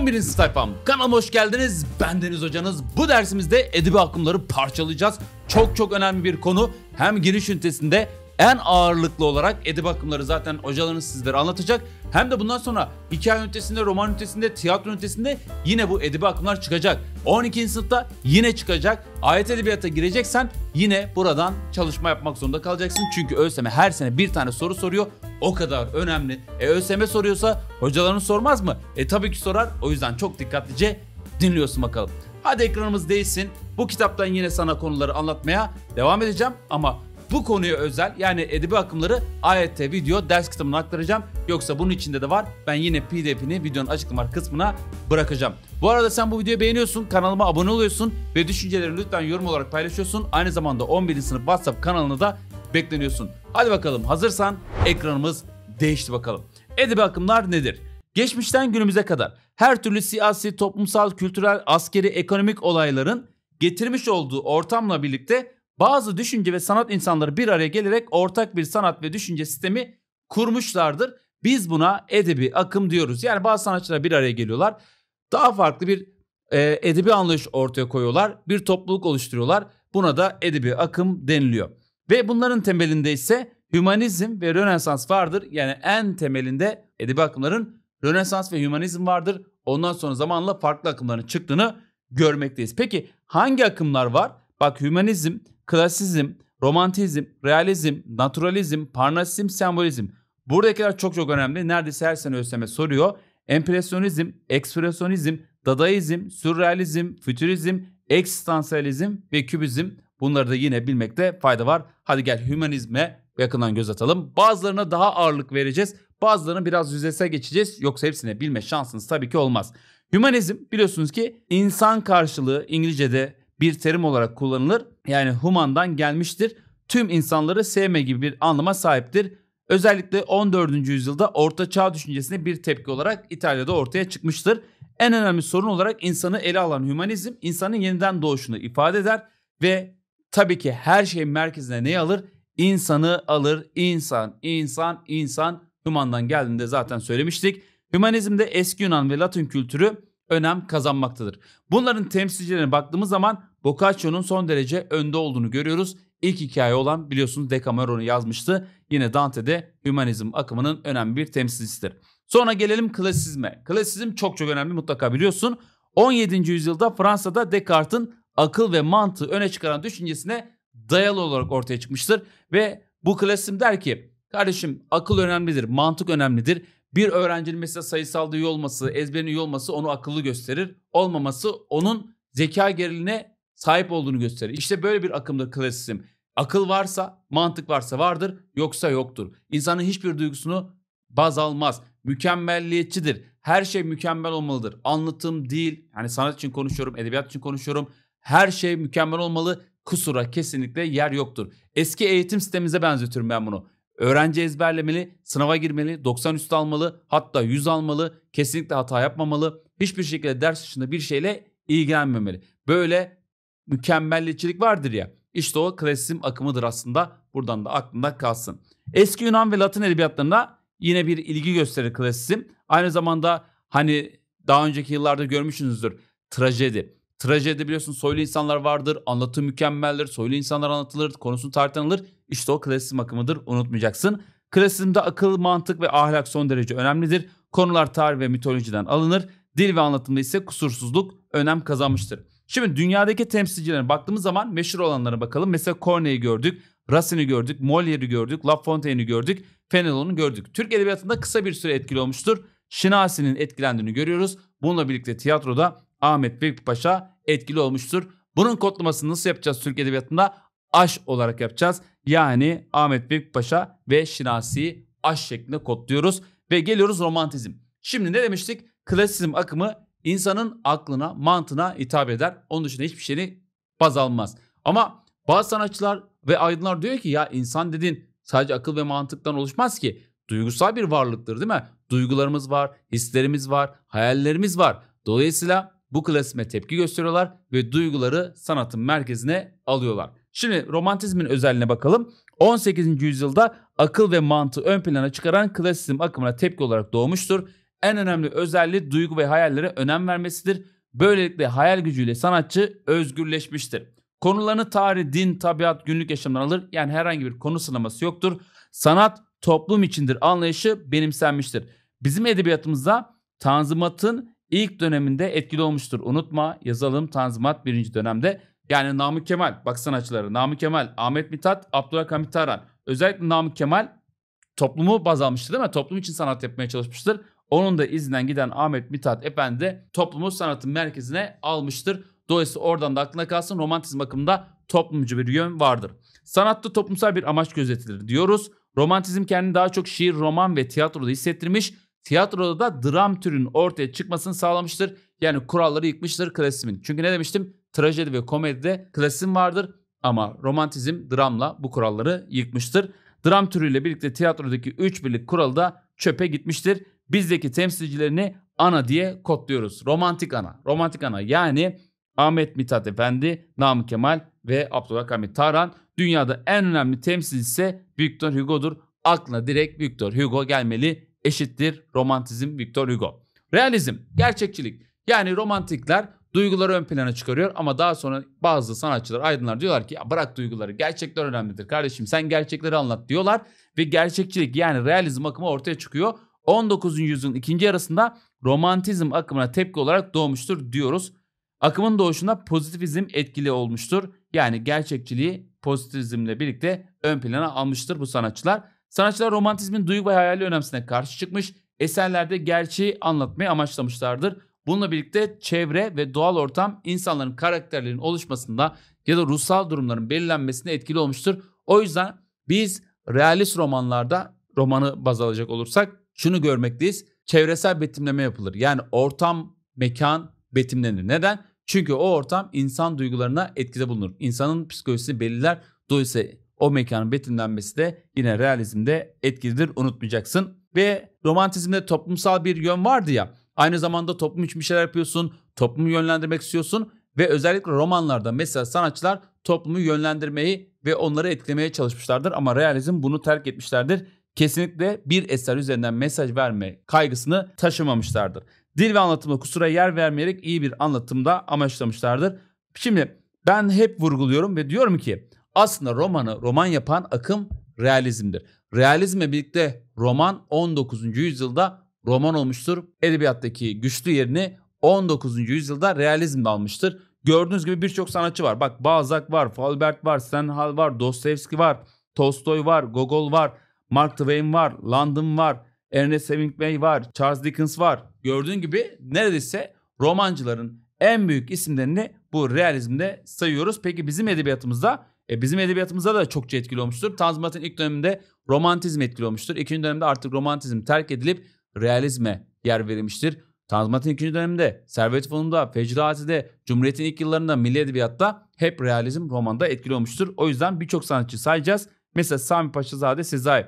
11. sayfam. Kanalıma hoş geldiniz. Ben Deniz Hocanız. Bu dersimizde edebi akımları parçalayacağız. Çok çok önemli bir konu. Hem giriş ünitesinde en ağırlıklı olarak edeb akımları zaten hocalarınız sizlere anlatacak. Hem de bundan sonra hikaye ünitesinde, roman ünitesinde, tiyatro ünitesinde yine bu edebi akımlar çıkacak. 12. sınıfta yine çıkacak. Ayet edebiyata gireceksen yine buradan çalışma yapmak zorunda kalacaksın. Çünkü ÖSYM her sene bir tane soru soruyor. O kadar önemli. E ÖSYM soruyorsa hocaların sormaz mı? E tabii ki sorar. O yüzden çok dikkatlice dinliyorsun bakalım. Hadi ekranımız değilsin. Bu kitaptan yine sana konuları anlatmaya devam edeceğim ama bu konuya özel yani edebi akımları ayette video ders kitabına aktaracağım. Yoksa bunun içinde de var. Ben yine pdf'ini videonun açıklama kısmına bırakacağım. Bu arada sen bu videoyu beğeniyorsun, kanalıma abone oluyorsun ve düşüncelerini lütfen yorum olarak paylaşıyorsun. Aynı zamanda 11. sınıf WhatsApp kanalına da bekleniyorsun. Hadi bakalım hazırsan ekranımız değişti bakalım. Edebi akımlar nedir? Geçmişten günümüze kadar her türlü siyasi, toplumsal, kültürel, askeri, ekonomik olayların getirmiş olduğu ortamla birlikte bazı düşünce ve sanat insanları bir araya gelerek ortak bir sanat ve düşünce sistemi kurmuşlardır. Biz buna edebi akım diyoruz. Yani bazı sanatçılar bir araya geliyorlar. Daha farklı bir e, edebi anlayış ortaya koyuyorlar. Bir topluluk oluşturuyorlar. Buna da edebi akım deniliyor. Ve bunların temelinde ise hümanizm ve rönesans vardır. Yani en temelinde edebi akımların rönesans ve hümanizm vardır. Ondan sonra zamanla farklı akımların çıktığını görmekteyiz. Peki hangi akımlar var? Bak hümanizm klasizm, romantizm, realizm, naturalizm, parnasizm, sembolizm. Buradakiler çok çok önemli. Neredeyse her sene ÖSYM soruyor. Empresyonizm, ekspresyonizm, dadaizm, sürrealizm, fütürizm, ekstansiyalizm ve kübizm. Bunları da yine bilmekte fayda var. Hadi gel hümanizme yakından göz atalım. Bazılarına daha ağırlık vereceğiz. Bazılarını biraz yüzeysel geçeceğiz. Yoksa hepsine bilme şansınız tabii ki olmaz. Hümanizm biliyorsunuz ki insan karşılığı İngilizce'de bir terim olarak kullanılır yani humandan gelmiştir. Tüm insanları sevme gibi bir anlama sahiptir. Özellikle 14. yüzyılda Orta Çağ düşüncesine bir tepki olarak İtalya'da ortaya çıkmıştır. En önemli sorun olarak insanı ele alan hümanizm insanın yeniden doğuşunu ifade eder ve tabii ki her şeyin merkezine ne alır? İnsanı alır. İnsan, insan, insan. Hümandan geldiğinde zaten söylemiştik. Hümanizmde eski Yunan ve Latin kültürü önem kazanmaktadır. Bunların temsilcilerine baktığımız zaman Boccaccio'nun son derece önde olduğunu görüyoruz. İlk hikaye olan biliyorsunuz Decameron'u yazmıştı. Yine Dante de hümanizm akımının önemli bir temsilcisidir. Sonra gelelim klasizme. Klasizm çok çok önemli mutlaka biliyorsun. 17. yüzyılda Fransa'da Descartes'in akıl ve mantığı öne çıkaran düşüncesine dayalı olarak ortaya çıkmıştır. Ve bu klasizm der ki kardeşim akıl önemlidir, mantık önemlidir. Bir öğrencinin mesela sayısal da iyi olması, ezberin iyi olması onu akıllı gösterir. Olmaması onun zeka geriline sahip olduğunu gösterir. İşte böyle bir akımdır klasizm. Akıl varsa, mantık varsa vardır, yoksa yoktur. İnsanın hiçbir duygusunu baz almaz. Mükemmelliyetçidir. Her şey mükemmel olmalıdır. Anlatım değil, yani sanat için konuşuyorum, edebiyat için konuşuyorum. Her şey mükemmel olmalı. Kusura kesinlikle yer yoktur. Eski eğitim sistemimize benzetiyorum ben bunu. Öğrenci ezberlemeli, sınava girmeli, 90 üstü almalı, hatta 100 almalı, kesinlikle hata yapmamalı, hiçbir şekilde ders dışında bir şeyle ilgilenmemeli. Böyle mükemmeliyetçilik vardır ya. İşte o klasizm akımıdır aslında. Buradan da aklında kalsın. Eski Yunan ve Latin edebiyatlarında yine bir ilgi gösterir klasizm. Aynı zamanda hani daha önceki yıllarda görmüşsünüzdür trajedi. Trajedi biliyorsun soylu insanlar vardır. Anlatı mükemmeldir. Soylu insanlar anlatılır. Konusu tartışılır. İşte o klasizm akımıdır. Unutmayacaksın. Klasizmde akıl, mantık ve ahlak son derece önemlidir. Konular tarih ve mitolojiden alınır. Dil ve anlatımda ise kusursuzluk önem kazanmıştır. Şimdi dünyadaki temsilcilerine baktığımız zaman meşhur olanlara bakalım. Mesela Corne'yi gördük, Racine'i gördük, Molière'i gördük, La Fontaine'i gördük, Fenelon'u gördük. Türk edebiyatında kısa bir süre etkili olmuştur. Şinasi'nin etkilendiğini görüyoruz. Bununla birlikte tiyatroda Ahmet Büyük Paşa etkili olmuştur. Bunun kodlamasını nasıl yapacağız Türk Edebiyatı'nda? Aş olarak yapacağız. Yani Ahmet Büyük Paşa ve Şinasi'yi aş şeklinde kodluyoruz. Ve geliyoruz romantizm. Şimdi ne demiştik? Klasizm akımı insanın aklına, mantığına hitap eder. Onun dışında hiçbir şeyini baz almaz. Ama bazı sanatçılar ve aydınlar diyor ki ya insan dedin sadece akıl ve mantıktan oluşmaz ki. Duygusal bir varlıktır değil mi? Duygularımız var, hislerimiz var, hayallerimiz var. Dolayısıyla bu klasime tepki gösteriyorlar ve duyguları sanatın merkezine alıyorlar. Şimdi romantizmin özelliğine bakalım. 18. yüzyılda akıl ve mantığı ön plana çıkaran klasizm akımına tepki olarak doğmuştur. En önemli özelliği duygu ve hayallere önem vermesidir. Böylelikle hayal gücüyle sanatçı özgürleşmiştir. Konularını tarih, din, tabiat, günlük yaşamdan alır. Yani herhangi bir konu sınaması yoktur. Sanat toplum içindir anlayışı benimsenmiştir. Bizim edebiyatımızda Tanzimat'ın ilk döneminde etkili olmuştur. Unutma yazalım Tanzimat birinci dönemde. Yani Namık Kemal baksan açıları. Namık Kemal, Ahmet Mithat, Abdülhamit Taran. Özellikle Namık Kemal toplumu baz almıştır değil mi? Toplum için sanat yapmaya çalışmıştır. Onun da izinden giden Ahmet Mithat Efendi de toplumu sanatın merkezine almıştır. Dolayısıyla oradan da aklına kalsın romantizm akımında toplumcu bir yön vardır. Sanatta toplumsal bir amaç gözetilir diyoruz. Romantizm kendini daha çok şiir, roman ve tiyatroda hissettirmiş tiyatroda da dram türünün ortaya çıkmasını sağlamıştır. Yani kuralları yıkmıştır klasimin. Çünkü ne demiştim? Trajedi ve komedide klasizm vardır ama romantizm dramla bu kuralları yıkmıştır. Dram türüyle birlikte tiyatrodaki üç birlik kuralı da çöpe gitmiştir. Bizdeki temsilcilerini ana diye kodluyoruz. Romantik ana. Romantik ana yani Ahmet Mithat Efendi, Namık Kemal ve Abdülhamit Tarhan dünyada en önemli temsilcisi ise Victor Hugo'dur. Aklına direkt Victor Hugo gelmeli eşittir romantizm Victor Hugo. Realizm, gerçekçilik. Yani romantikler duyguları ön plana çıkarıyor ama daha sonra bazı sanatçılar, aydınlar diyorlar ki ya bırak duyguları gerçekler önemlidir kardeşim sen gerçekleri anlat diyorlar ve gerçekçilik yani realizm akımı ortaya çıkıyor. 19. yüzyılın ikinci yarısında romantizm akımına tepki olarak doğmuştur diyoruz. Akımın doğuşunda pozitivizm etkili olmuştur. Yani gerçekçiliği pozitivizmle birlikte ön plana almıştır bu sanatçılar. Sanatçılar romantizmin duygu ve hayali önemsine karşı çıkmış, eserlerde gerçeği anlatmayı amaçlamışlardır. Bununla birlikte çevre ve doğal ortam insanların karakterlerinin oluşmasında ya da ruhsal durumların belirlenmesinde etkili olmuştur. O yüzden biz realist romanlarda romanı baz alacak olursak şunu görmekteyiz. Çevresel betimleme yapılır. Yani ortam, mekan betimlenir. Neden? Çünkü o ortam insan duygularına etkide bulunur. İnsanın psikolojisini belirler. Dolayısıyla o mekanın betimlenmesi de yine realizmde etkilidir unutmayacaksın. Ve romantizmde toplumsal bir yön vardı ya. Aynı zamanda toplum için bir şeyler yapıyorsun, toplumu yönlendirmek istiyorsun ve özellikle romanlarda mesela sanatçılar toplumu yönlendirmeyi ve onları etkilemeye çalışmışlardır ama realizm bunu terk etmişlerdir. Kesinlikle bir eser üzerinden mesaj verme kaygısını taşımamışlardır. Dil ve anlatımda kusura yer vermeyerek iyi bir anlatımda amaçlamışlardır. Şimdi ben hep vurguluyorum ve diyorum ki aslında romanı roman yapan akım realizmdir. Realizmle birlikte roman 19. yüzyılda roman olmuştur. Edebiyattaki güçlü yerini 19. yüzyılda realizm almıştır. Gördüğünüz gibi birçok sanatçı var. Bak Balzac var, Flaubert var, Stendhal var, Dostoyevski var, Tolstoy var, Gogol var, Mark Twain var, London var, Ernest Hemingway var, Charles Dickens var. Gördüğün gibi neredeyse romancıların en büyük isimlerini bu realizmde sayıyoruz. Peki bizim edebiyatımızda e, bizim edebiyatımıza da çokça etkili olmuştur. Tanzimat'ın ilk döneminde romantizm etkili olmuştur. İkinci dönemde artık romantizm terk edilip realizme yer verilmiştir. Tanzimat'ın ikinci döneminde, Servet Fonu'nda, Fecrati'de, Cumhuriyet'in ilk yıllarında milli edebiyatta hep realizm romanda etkili olmuştur. O yüzden birçok sanatçı sayacağız. Mesela Sami Paşazade Sezai,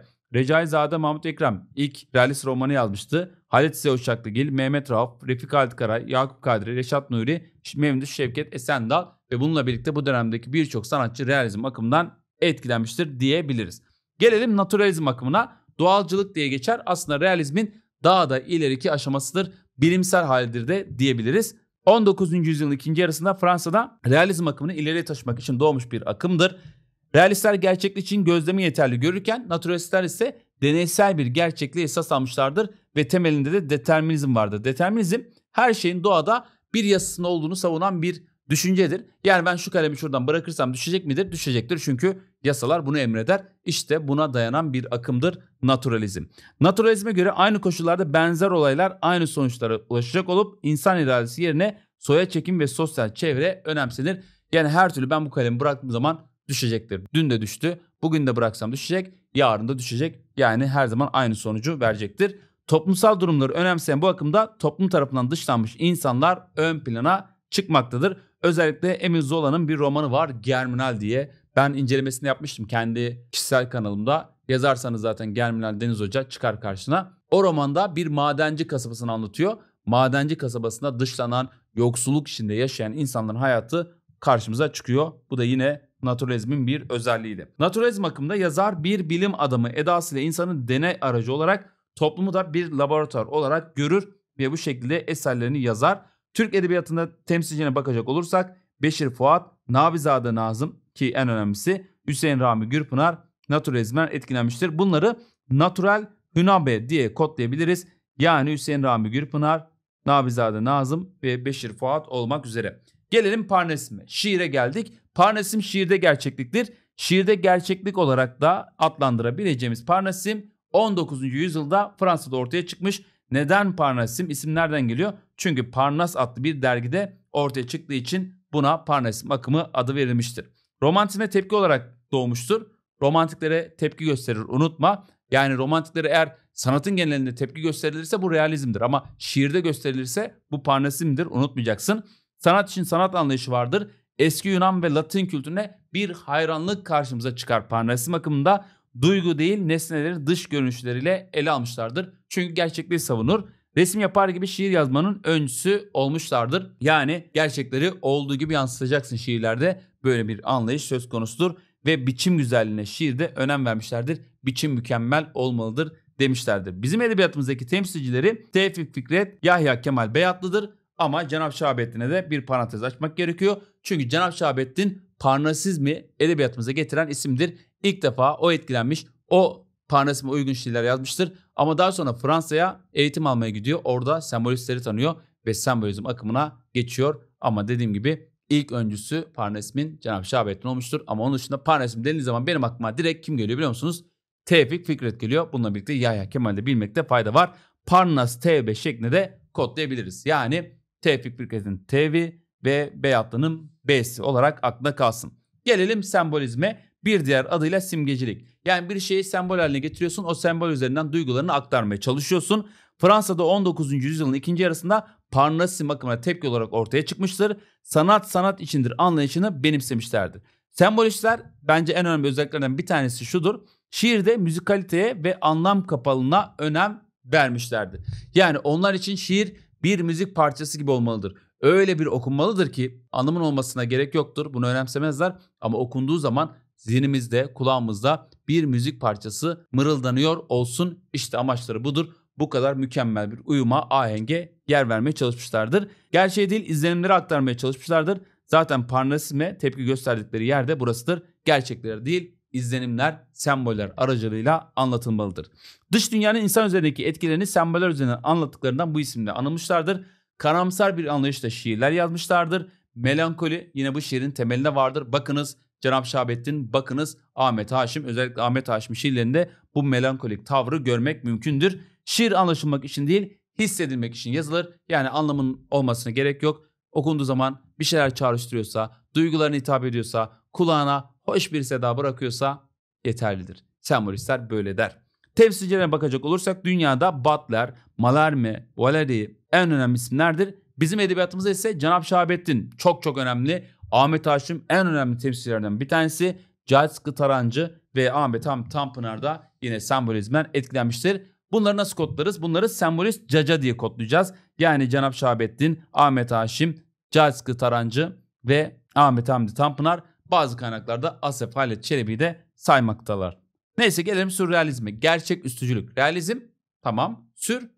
Zade, Mahmut Ekrem ilk realist romanı yazmıştı. Halit Size Uşaklıgil, Mehmet Rauf, Refik Halit Karay, Yakup Kadri, Reşat Nuri, Memduh Şevket Esendal ve bununla birlikte bu dönemdeki birçok sanatçı realizm akımından etkilenmiştir diyebiliriz. Gelelim naturalizm akımına. Doğalcılık diye geçer. Aslında realizmin daha da ileriki aşamasıdır. Bilimsel halidir de diyebiliriz. 19. yüzyılın ikinci yarısında Fransa'da realizm akımını ileriye taşımak için doğmuş bir akımdır. Realistler gerçeklik için gözlemi yeterli görürken naturalistler ise deneysel bir gerçekliği esas almışlardır ve temelinde de determinizm vardır. Determinizm her şeyin doğada bir yasasında olduğunu savunan bir düşüncedir. Yani ben şu kalemi şuradan bırakırsam düşecek midir? Düşecektir çünkü yasalar bunu emreder. İşte buna dayanan bir akımdır naturalizm. Naturalizme göre aynı koşullarda benzer olaylar aynı sonuçlara ulaşacak olup insan iradesi yerine soya çekim ve sosyal çevre önemsenir. Yani her türlü ben bu kalemi bıraktığım zaman düşecektir. Dün de düştü, bugün de bıraksam düşecek, yarın da düşecek. Yani her zaman aynı sonucu verecektir. Toplumsal durumları önemseyen bu akımda toplum tarafından dışlanmış insanlar ön plana çıkmaktadır. Özellikle Emin Zola'nın bir romanı var Germinal diye. Ben incelemesini yapmıştım kendi kişisel kanalımda. Yazarsanız zaten Germinal Deniz Hoca çıkar karşına. O romanda bir madenci kasabasını anlatıyor. Madenci kasabasında dışlanan, yoksulluk içinde yaşayan insanların hayatı karşımıza çıkıyor. Bu da yine naturalizmin bir özelliğiydi. Naturalizm akımında yazar bir bilim adamı edasıyla insanı deney aracı olarak toplumu da bir laboratuvar olarak görür ve bu şekilde eserlerini yazar. Türk Edebiyatı'nda temsilcilerine bakacak olursak Beşir Fuat, Nabizade Nazım ki en önemlisi Hüseyin Rami Gürpınar naturalizmden etkilenmiştir. Bunları natural Hünabe diye kodlayabiliriz. Yani Hüseyin Rami Gürpınar, Nabizade Nazım ve Beşir Fuat olmak üzere. Gelelim Parnesim'e. Şiire geldik. Parnesim şiirde gerçekliktir. Şiirde gerçeklik olarak da adlandırabileceğimiz Parnesim 19. yüzyılda Fransa'da ortaya çıkmış neden Parnasim? İsim nereden geliyor? Çünkü Parnas adlı bir dergide ortaya çıktığı için buna Parnasim akımı adı verilmiştir. Romantizme tepki olarak doğmuştur. Romantiklere tepki gösterir unutma. Yani romantiklere eğer sanatın genelinde tepki gösterilirse bu realizmdir. Ama şiirde gösterilirse bu parnasimdir unutmayacaksın. Sanat için sanat anlayışı vardır. Eski Yunan ve Latin kültürüne bir hayranlık karşımıza çıkar parnasim akımında duygu değil nesneleri dış görünüşleriyle ele almışlardır. Çünkü gerçekliği savunur. Resim yapar gibi şiir yazmanın öncüsü olmuşlardır. Yani gerçekleri olduğu gibi yansıtacaksın şiirlerde. Böyle bir anlayış söz konusudur ve biçim güzelliğine şiirde önem vermişlerdir. Biçim mükemmel olmalıdır demişlerdir. Bizim edebiyatımızdaki temsilcileri Tevfik Fikret, Yahya Kemal Beyatlı'dır. Ama cenab Şahabettin'e de bir parantez açmak gerekiyor. Çünkü Cenab-ı Şahabettin Parnasizmi edebiyatımıza getiren isimdir ilk defa o etkilenmiş. O Parnasım'a uygun şeyler yazmıştır. Ama daha sonra Fransa'ya eğitim almaya gidiyor. Orada sembolistleri tanıyor ve sembolizm akımına geçiyor. Ama dediğim gibi ilk öncüsü Parnasım'ın Cenab-ı Şahabettin olmuştur. Ama onun dışında Parnasım denildiği zaman benim aklıma direkt kim geliyor biliyor musunuz? Tevfik Fikret geliyor. Bununla birlikte Yahya Kemal'de bilmekte fayda var. Parnas T TB şeklinde de kodlayabiliriz. Yani Tevfik Fikret'in Tev'i ve Beyatlı'nın B'si olarak aklına kalsın. Gelelim sembolizme. Bir diğer adıyla simgecilik. Yani bir şeyi sembol haline getiriyorsun. O sembol üzerinden duygularını aktarmaya çalışıyorsun. Fransa'da 19. yüzyılın ikinci yarısında Parnasim akımına tepki olarak ortaya çıkmıştır. Sanat sanat içindir anlayışını benimsemişlerdir. Sembolistler bence en önemli özelliklerinden bir tanesi şudur. Şiirde müzikaliteye ve anlam kapalına önem vermişlerdi. Yani onlar için şiir bir müzik parçası gibi olmalıdır. Öyle bir okunmalıdır ki anlamın olmasına gerek yoktur. Bunu önemsemezler ama okunduğu zaman zihnimizde, kulağımızda bir müzik parçası mırıldanıyor olsun. İşte amaçları budur. Bu kadar mükemmel bir uyuma, ahenge yer vermeye çalışmışlardır. Gerçeği değil izlenimleri aktarmaya çalışmışlardır. Zaten parnasime tepki gösterdikleri yerde burasıdır. Gerçekleri değil izlenimler, semboller aracılığıyla anlatılmalıdır. Dış dünyanın insan üzerindeki etkilerini semboller üzerinden anlattıklarından bu isimle anılmışlardır. Karamsar bir anlayışla şiirler yazmışlardır. Melankoli yine bu şiirin temelinde vardır. Bakınız Cenab-ı Şahabettin bakınız Ahmet Haşim özellikle Ahmet Haşim şiirlerinde bu melankolik tavrı görmek mümkündür. Şiir anlaşılmak için değil hissedilmek için yazılır. Yani anlamın olmasına gerek yok. Okunduğu zaman bir şeyler çağrıştırıyorsa, duygularını hitap ediyorsa, kulağına hoş bir seda bırakıyorsa yeterlidir. Sembolistler böyle der. Temsilcilerine bakacak olursak dünyada Butler, Malarme, Valeri en önemli isimlerdir. Bizim edebiyatımızda ise Cenab-ı Şahabettin çok çok önemli. Ahmet Haşim en önemli temsilcilerinden bir tanesi. Cahit Sıkı Tarancı ve Ahmet Ham Tanpınar da yine sembolizmen etkilenmiştir. Bunları nasıl kodlarız? Bunları sembolist caca diye kodlayacağız. Yani Cenap Şahabettin, Ahmet Haşim, Cahit Sıkı Tarancı ve Ahmet Hamdi Tanpınar bazı kaynaklarda Asef Halit Çelebi'yi de saymaktalar. Neyse gelelim sürrealizme. Gerçek üstücülük. Realizm tamam sür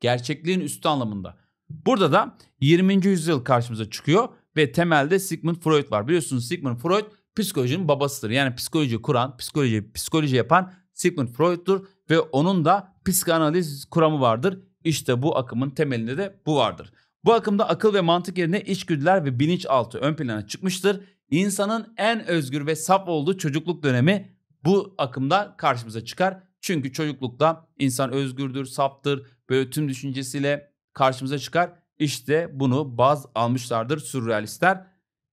gerçekliğin üstü anlamında. Burada da 20. yüzyıl karşımıza çıkıyor ve temelde Sigmund Freud var. Biliyorsunuz Sigmund Freud psikolojinin babasıdır. Yani psikoloji kuran, psikoloji psikoloji yapan Sigmund Freud'dur ve onun da psikanaliz kuramı vardır. İşte bu akımın temelinde de bu vardır. Bu akımda akıl ve mantık yerine içgüdüler ve bilinçaltı ön plana çıkmıştır. İnsanın en özgür ve saf olduğu çocukluk dönemi bu akımda karşımıza çıkar. Çünkü çocuklukta insan özgürdür, saptır, böyle tüm düşüncesiyle karşımıza çıkar işte bunu baz almışlardır sürrealistler.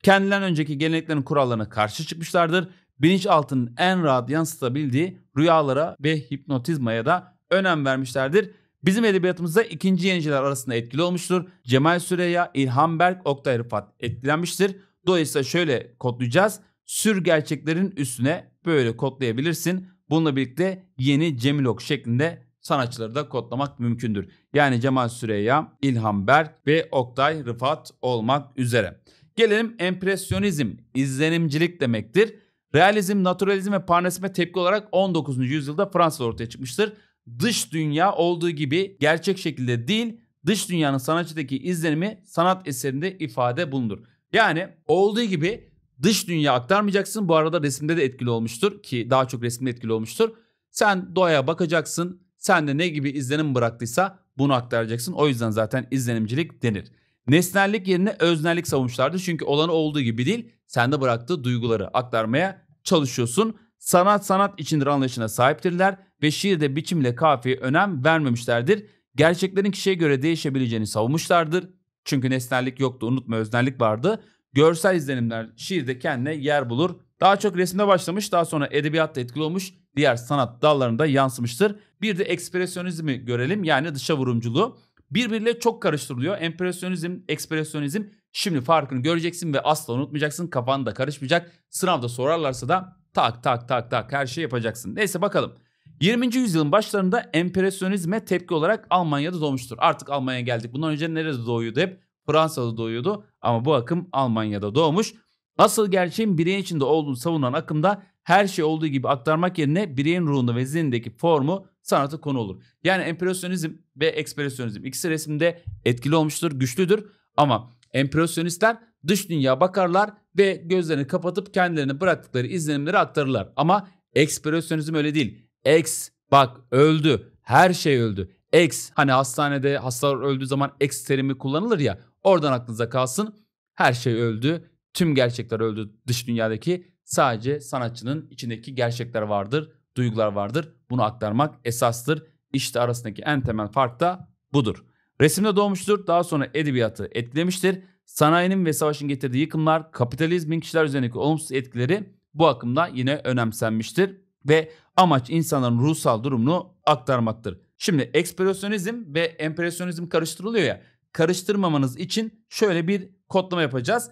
Kendilerinden önceki geleneklerin kurallarına karşı çıkmışlardır. Bilinçaltının en rahat yansıtabildiği rüyalara ve hipnotizmaya da önem vermişlerdir. Bizim edebiyatımızda ikinci yeniciler arasında etkili olmuştur. Cemal Süreya, İlhan Berk, Oktay Rıfat etkilenmiştir. Dolayısıyla şöyle kodlayacağız. Sür gerçeklerin üstüne böyle kodlayabilirsin. Bununla birlikte yeni Cemil Ok şeklinde sanatçıları da kodlamak mümkündür. Yani Cemal Süreya, İlhan Berk ve Oktay Rıfat olmak üzere. Gelelim empresyonizm, izlenimcilik demektir. Realizm, naturalizm ve parnasime tepki olarak 19. yüzyılda Fransa'da ortaya çıkmıştır. Dış dünya olduğu gibi gerçek şekilde değil, dış dünyanın sanatçıdaki izlenimi sanat eserinde ifade bulunur. Yani olduğu gibi dış dünya aktarmayacaksın. Bu arada resimde de etkili olmuştur ki daha çok resimde etkili olmuştur. Sen doğaya bakacaksın, sen de ne gibi izlenim bıraktıysa bunu aktaracaksın. O yüzden zaten izlenimcilik denir. Nesnellik yerine öznellik savunmuşlardı. Çünkü olanı olduğu gibi değil, sende bıraktığı duyguları aktarmaya çalışıyorsun. Sanat sanat içindir anlayışına sahiptirler ve şiirde biçimle kafiye önem vermemişlerdir. Gerçeklerin kişiye göre değişebileceğini savunmuşlardır. Çünkü nesnellik yoktu, unutma öznellik vardı. Görsel izlenimler şiirde kendine yer bulur daha çok resimde başlamış, daha sonra edebiyatta etkili olmuş, diğer sanat dallarında yansımıştır. Bir de ekspresyonizmi görelim yani dışa vurumculuğu. Birbiriyle çok karıştırılıyor. Empresyonizm, ekspresyonizm şimdi farkını göreceksin ve asla unutmayacaksın. Kafan da karışmayacak. Sınavda sorarlarsa da tak tak tak tak her şeyi yapacaksın. Neyse bakalım. 20. yüzyılın başlarında empresyonizme tepki olarak Almanya'da doğmuştur. Artık Almanya'ya geldik. Bundan önce nerede doğuyordu hep? Fransa'da doğuyordu ama bu akım Almanya'da doğmuş. Asıl gerçeğin bireyin içinde olduğunu savunan akımda her şey olduğu gibi aktarmak yerine bireyin ruhunu ve zihnindeki formu sanata konu olur. Yani empresyonizm ve ekspresyonizm ikisi resimde etkili olmuştur, güçlüdür ama empresyonistler dış dünya bakarlar ve gözlerini kapatıp kendilerine bıraktıkları izlenimleri aktarırlar. Ama ekspresyonizm öyle değil. Eks bak öldü, her şey öldü. Eks hani hastanede hastalar öldüğü zaman eks terimi kullanılır ya oradan aklınıza kalsın. Her şey öldü, Tüm gerçekler öldü dış dünyadaki sadece sanatçının içindeki gerçekler vardır, duygular vardır. Bunu aktarmak esastır. İşte arasındaki en temel fark da budur. Resimde doğmuştur, daha sonra edebiyatı etkilemiştir. Sanayinin ve savaşın getirdiği yıkımlar, kapitalizmin kişiler üzerindeki olumsuz etkileri bu akımda yine önemsenmiştir ve amaç insanların ruhsal durumunu aktarmaktır. Şimdi ekspresyonizm ve empresyonizm karıştırılıyor ya. Karıştırmamanız için şöyle bir kodlama yapacağız.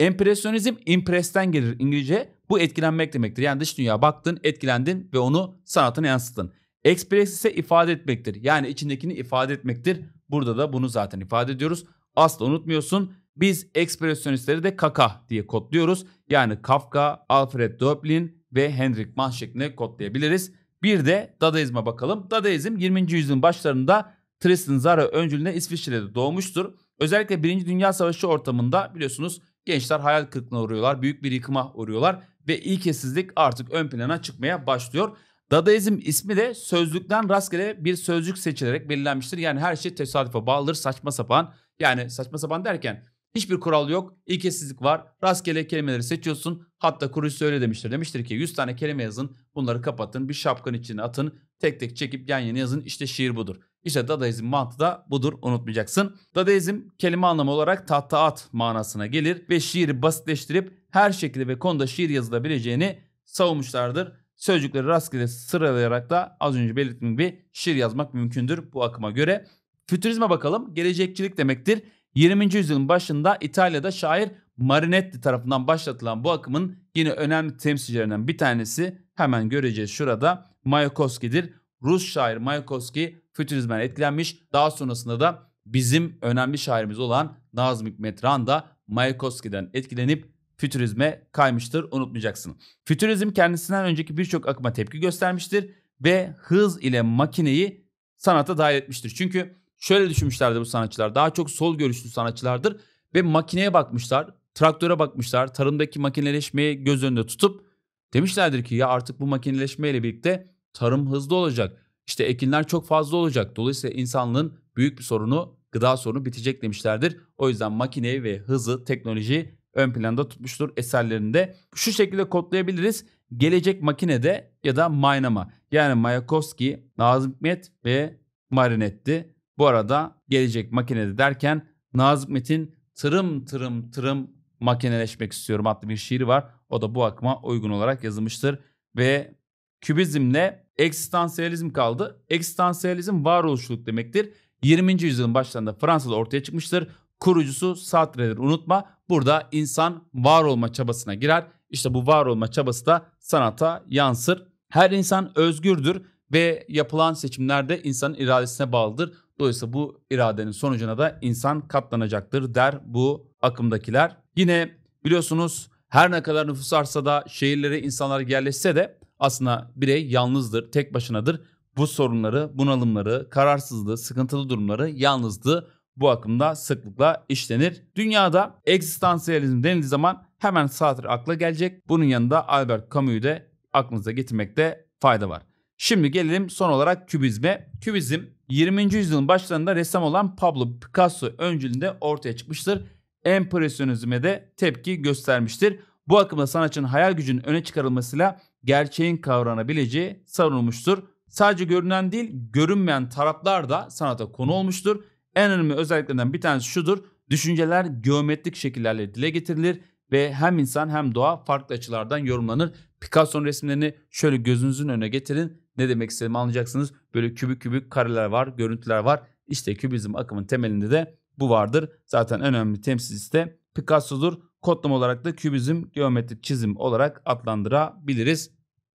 Empresyonizm impresten gelir İngilizce. Bu etkilenmek demektir. Yani dış dünya baktın, etkilendin ve onu sanatına yansıttın. Express ise ifade etmektir. Yani içindekini ifade etmektir. Burada da bunu zaten ifade ediyoruz. Asla unutmuyorsun. Biz ekspresyonistleri de kaka diye kodluyoruz. Yani Kafka, Alfred Döblin ve Henrik Mann şeklinde kodlayabiliriz. Bir de Dadaizm'e bakalım. Dadaizm 20. yüzyılın başlarında Tristan Zara öncülüğünde İsviçre'de doğmuştur. Özellikle 1. Dünya Savaşı ortamında biliyorsunuz Gençler hayal kırıklığına uğruyorlar, büyük bir yıkıma uğruyorlar ve ilkesizlik artık ön plana çıkmaya başlıyor. Dadaizm ismi de sözlükten rastgele bir sözcük seçilerek belirlenmiştir. Yani her şey tesadüfe bağlıdır, saçma sapan. Yani saçma sapan derken hiçbir kural yok, ilkesizlik var. Rastgele kelimeleri seçiyorsun. Hatta kurucusu öyle demiştir. Demiştir ki 100 tane kelime yazın, bunları kapatın, bir şapkanın içine atın, tek tek çekip yan yana yazın. İşte şiir budur. İşte Dadaizm mantığı da budur unutmayacaksın. Dadaizm kelime anlamı olarak tahtaat manasına gelir ve şiiri basitleştirip her şekilde ve konuda şiir yazılabileceğini savunmuşlardır. Sözcükleri rastgele sıralayarak da az önce belirttiğim gibi şiir yazmak mümkündür bu akıma göre. Fütürizme bakalım. Gelecekçilik demektir. 20. yüzyılın başında İtalya'da şair Marinetti tarafından başlatılan bu akımın yine önemli temsilcilerinden bir tanesi hemen göreceğiz şurada Mayakovski'dir. Rus şair Mayakovski fütürizmden etkilenmiş. Daha sonrasında da bizim önemli şairimiz olan Nazım Hikmet Ran da Mayakovski'den etkilenip fütürizme kaymıştır unutmayacaksın. Fütürizm kendisinden önceki birçok akıma tepki göstermiştir ve hız ile makineyi sanata dahil etmiştir. Çünkü şöyle düşünmüşlerdi bu sanatçılar daha çok sol görüşlü sanatçılardır ve makineye bakmışlar, traktöre bakmışlar, tarımdaki makineleşmeyi göz önünde tutup demişlerdir ki ya artık bu makineleşmeyle birlikte tarım hızlı olacak, işte ekinler çok fazla olacak. Dolayısıyla insanlığın büyük bir sorunu gıda sorunu bitecek demişlerdir. O yüzden makineyi ve hızı, teknoloji ön planda tutmuştur eserlerinde. Şu şekilde kodlayabiliriz. Gelecek makinede ya da Maynama. Yani Mayakovski, Nazım Hikmet ve Marinetti. Bu arada gelecek makinede derken Nazım Hikmet'in tırım tırım tırım makineleşmek istiyorum adlı bir şiiri var. O da bu akıma uygun olarak yazılmıştır. Ve kübizmle eksistansiyalizm kaldı. Eksistansiyalizm varoluşluk demektir. 20. yüzyılın başlarında Fransa'da ortaya çıkmıştır. Kurucusu Sartre'dir unutma. Burada insan var olma çabasına girer. İşte bu var olma çabası da sanata yansır. Her insan özgürdür ve yapılan seçimlerde insanın iradesine bağlıdır. Dolayısıyla bu iradenin sonucuna da insan katlanacaktır der bu akımdakiler. Yine biliyorsunuz her ne kadar nüfus artsa da şehirlere insanlar yerleşse de aslında birey yalnızdır, tek başınadır. Bu sorunları, bunalımları, kararsızlığı, sıkıntılı durumları, yalnızlığı bu akımda sıklıkla işlenir. Dünyada eksistansiyalizm denildiği zaman hemen Sartre akla gelecek. Bunun yanında Albert Camus'u da aklınıza getirmekte fayda var. Şimdi gelelim son olarak kübizme. Kübizm 20. yüzyılın başlarında ressam olan Pablo Picasso öncülüğünde ortaya çıkmıştır. Empresyonizme de tepki göstermiştir. Bu akımda sanatçının hayal gücünün öne çıkarılmasıyla gerçeğin kavranabileceği savunulmuştur. Sadece görünen değil, görünmeyen taraflar da sanata konu olmuştur. En önemli özelliklerinden bir tanesi şudur. Düşünceler geometrik şekillerle dile getirilir ve hem insan hem doğa farklı açılardan yorumlanır. Picasso'nun resimlerini şöyle gözünüzün önüne getirin. Ne demek istediğimi anlayacaksınız. Böyle kübük kübük kareler var, görüntüler var. İşte kübizm akımın temelinde de bu vardır. Zaten önemli temsilcisi de Picasso'dur. Kodlama olarak da kübizm geometrik çizim olarak adlandırabiliriz.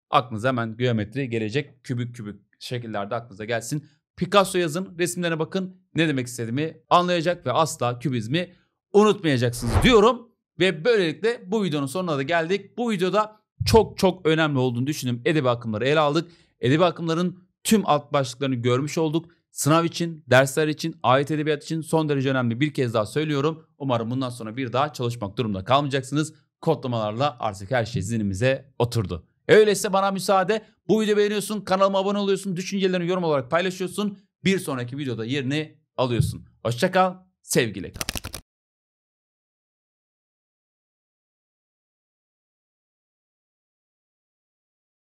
Aklınıza hemen geometri gelecek kübük kübük şekillerde aklınıza gelsin. Picasso yazın, resimlerine bakın. Ne demek istediğimi anlayacak ve asla kübizmi unutmayacaksınız diyorum. Ve böylelikle bu videonun sonuna da geldik. Bu videoda çok çok önemli olduğunu düşündüğüm edebi akımları ele aldık. Edebi akımların tüm alt başlıklarını görmüş olduk. Sınav için, dersler için, ait edebiyat için son derece önemli bir kez daha söylüyorum. Umarım bundan sonra bir daha çalışmak durumunda kalmayacaksınız. Kodlamalarla artık her şey zihnimize oturdu. Öyleyse bana müsaade. Bu videoyu beğeniyorsun, kanalıma abone oluyorsun, düşüncelerini yorum olarak paylaşıyorsun. Bir sonraki videoda yerini alıyorsun. Hoşçakal, sevgiyle kal.